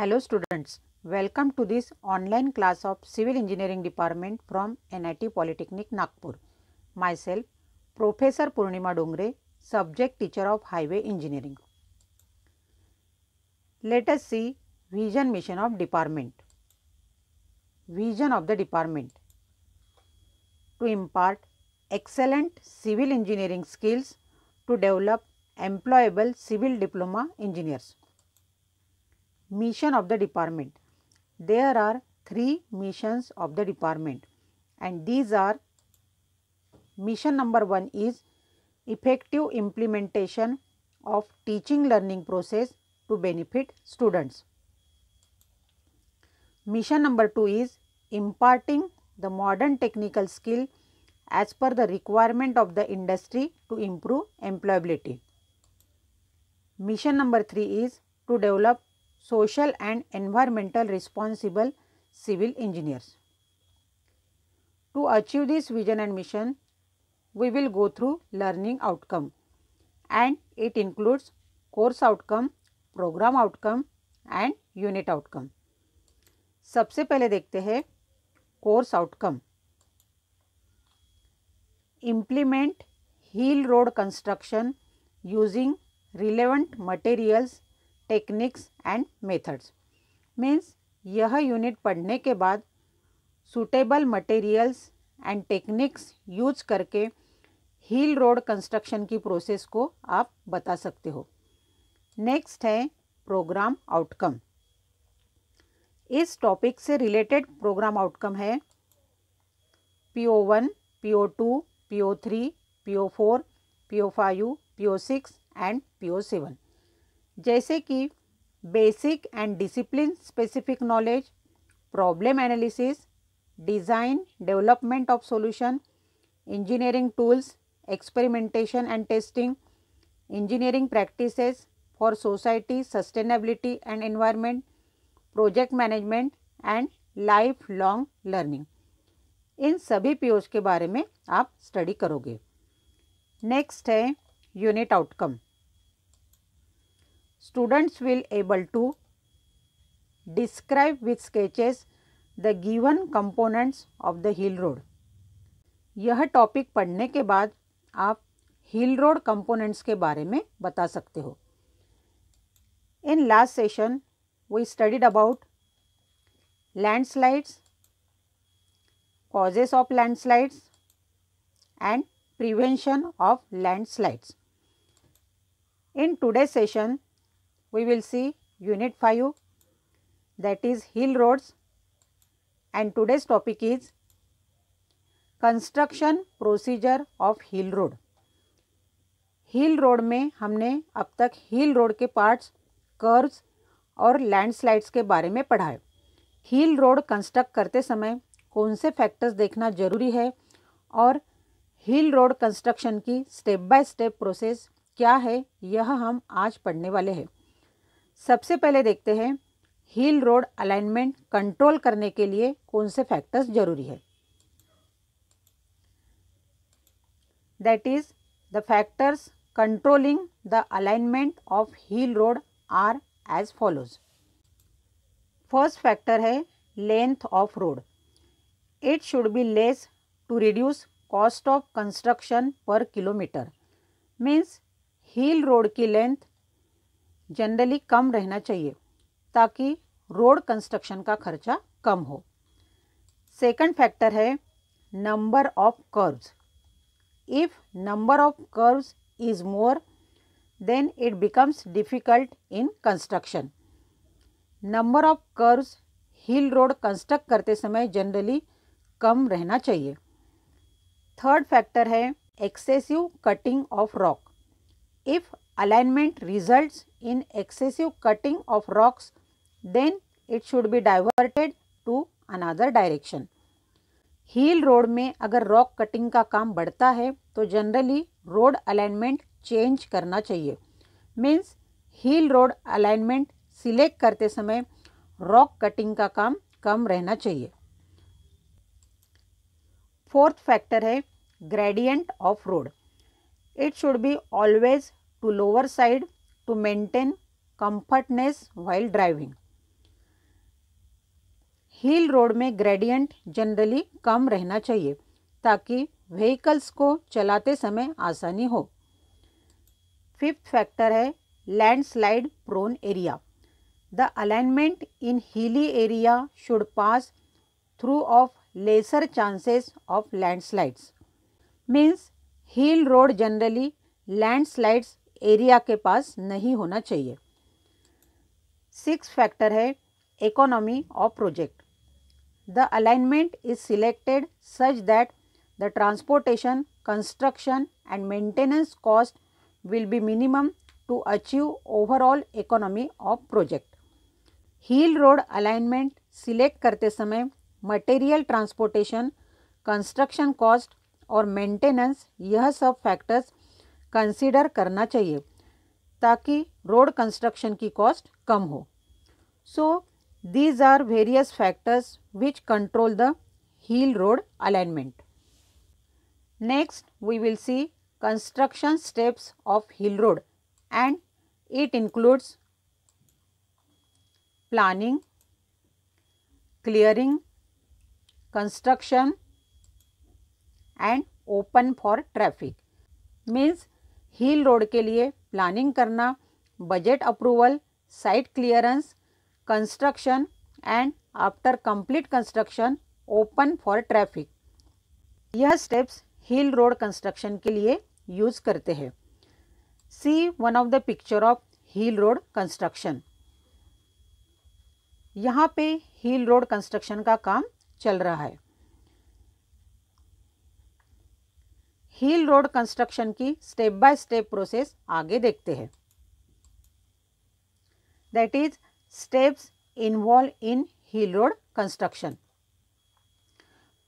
Hello students, welcome to this online class of Civil Engineering Department from NIT Polytechnic Nagpur. Myself, Professor Purnima Dongre, subject teacher of Highway Engineering. Let us see vision mission of department. Vision of the department to impart excellent civil engineering skills to develop employable civil diploma engineers mission of the department. There are three missions of the department and these are mission number 1 is effective implementation of teaching learning process to benefit students. Mission number 2 is imparting the modern technical skill as per the requirement of the industry to improve employability. Mission number 3 is to develop social and environmental responsible civil engineers. To achieve this vision and mission, we will go through learning outcome and it includes course outcome, program outcome and unit outcome. सबसे पहले देखते हैं course outcome implement hill road construction using relevant materials techniques and methods means यह unit पढ़ने के बाद suitable materials and techniques use करके hill road construction की प्रोसेस को आप बता सकते हो नेक्स्ट है प्रोग्राम आउटकम इस टॉपिक से रिलेटेड प्रोग्राम आउटकम है P O one P O two P O three P O four P O five P O six and P O seven जैसे कि basic and discipline specific knowledge problem analysis design development of solution engineering tools experimentation and testing engineering practices for society sustainability and environment project management and life long learning इन सभी POs के बारे में आप study करोगे next है unit outcome students will able to describe with sketches the given components of the hill road. यह topic पढ़ने के बाद आप हिल रोड कंपोनेंट्स के बारे में बता सकते हो in last session we studied about landslides, causes of landslides and prevention of landslides. In today's session, we will see unit 5 that is hill roads and today's topic is construction procedure of hill road hill road में हमने अब तक hill road के parts curves और landslides के बारे में पढ़ा है हिल रोड कंस्ट्रक्ट करते समय कौन से फैक्टर्स देखना जरूरी है और हिल रोड कंस्ट्रक्शन की स्टेप बाय स्टेप प्रोसेस क्या है यह हम आज पढ़ने वाले हैं सबसे पहले देखते हैं हील रोड अलाइनमेंट कंट्रोल करने के लिए कौन से फैक्टर्स जरूरी है that is the factors controlling the alignment of hill road are as follows first factor है length of road it should be less to reduce cost of construction per kilometre means hill road की length generally कम रहना चाहिए ताकि road construction का खर्चा कम हो सेकंड फैक्टर है number of curves if number of curves is more then it becomes difficult in construction number of curves hill road construct करते समय जनरली कम रहना चाहिए थर्ड फैक्टर है excessive cutting of rock if alignment results in excessive cutting of rocks, then it should be diverted to another direction. Hill road में अगर rock cutting का काम बढ़ता है तो जनरली रोड अलाइनमेंट चेंज करना चाहिए means hill road alignment select करते समय रॉक कटिंग का काम कम रहना चाहिए फोर्थ फैक्टर है gradient of road it should be always to lower side to maintain comfortness while driving. Hill road में ग्रेडियंट जनरली कम रहना चाहिए ताकि व्हीकल्स को चलाते समय आसानी हो फिफ्थ फैक्टर है landslide prone area the alignment in hilly area should pass through of lesser chances of landslides means hill road generally landslides area के पास नहीं होना चाहिए सिक्स फैक्टर है economy of project the alignment is selected such that the transportation construction and maintenance cost will be minimum to achieve overall economy of project hill road alignment select करते समय material transportation construction cost और maintenance यह सब factors consider करना चाहिए ताकि road construction की cost कम हो so these are various factors which control the hill road alignment next we will see construction steps of hill road and it includes planning clearing construction and open for traffic means hill road के लिए planning करना budget approval site clearance construction and after complete construction open for traffic यह steps hill road construction के लिए use करते हैं see one of the picture of hill road construction यहाँ पे हिल रोड कंस्ट्रक्शन का काम चल रहा है हील रोड कंस्ट्रक्शन की स्टेप बाय स्टेप प्रोसेस आगे देखते हैं that is steps involve in hill road construction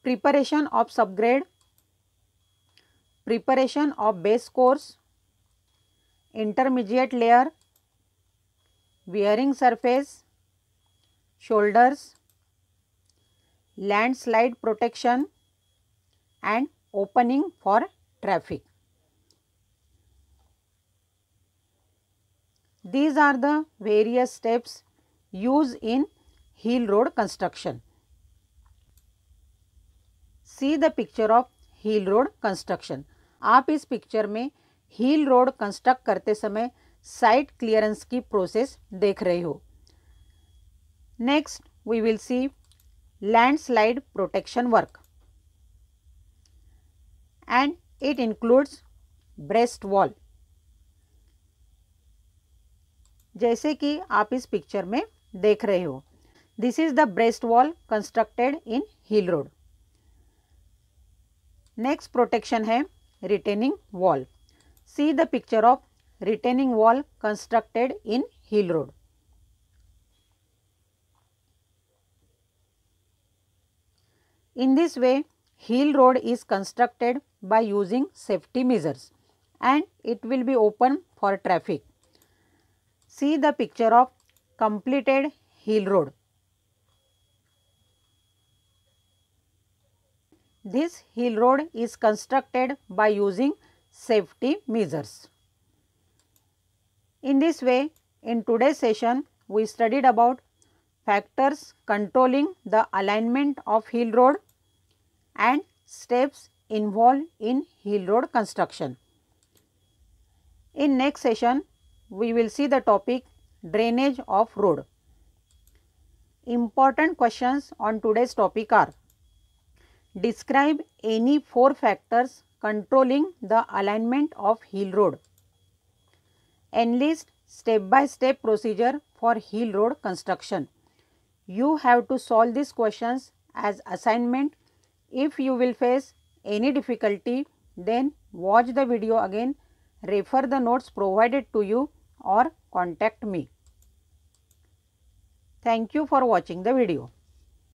preparation of subgrade preparation of base course intermediate layer wearing surface shoulders landslide protection and opening for traffic. These are the various steps used in hill road construction. See the picture of hill road construction आप इस picture में हिल road construct करते समय site clearance की process देख रहे हो next we will see landslide protection work and It includes breast wall. जैसे कि आप इस पिक्चर में देख रहे हो this is the breast wall constructed in hill road next protection है retaining wall see the picture of retaining wall constructed in hill road in this way hill road is constructed by using safety measures and it will be open for traffic. See the picture of completed hill road. This hill road is constructed by using safety measures. In this way, in today's session, we studied about factors controlling the alignment of hill road and steps involved in hill road construction. In next session, we will see the topic drainage of road. Important questions on today's topic are Describe any four factors controlling the alignment of hill road. Enlist step by step procedure for hill road construction. You have to solve these questions as assignment if you will face any difficulty, then watch the video again, refer the notes provided to you or contact me. Thank you for watching the video.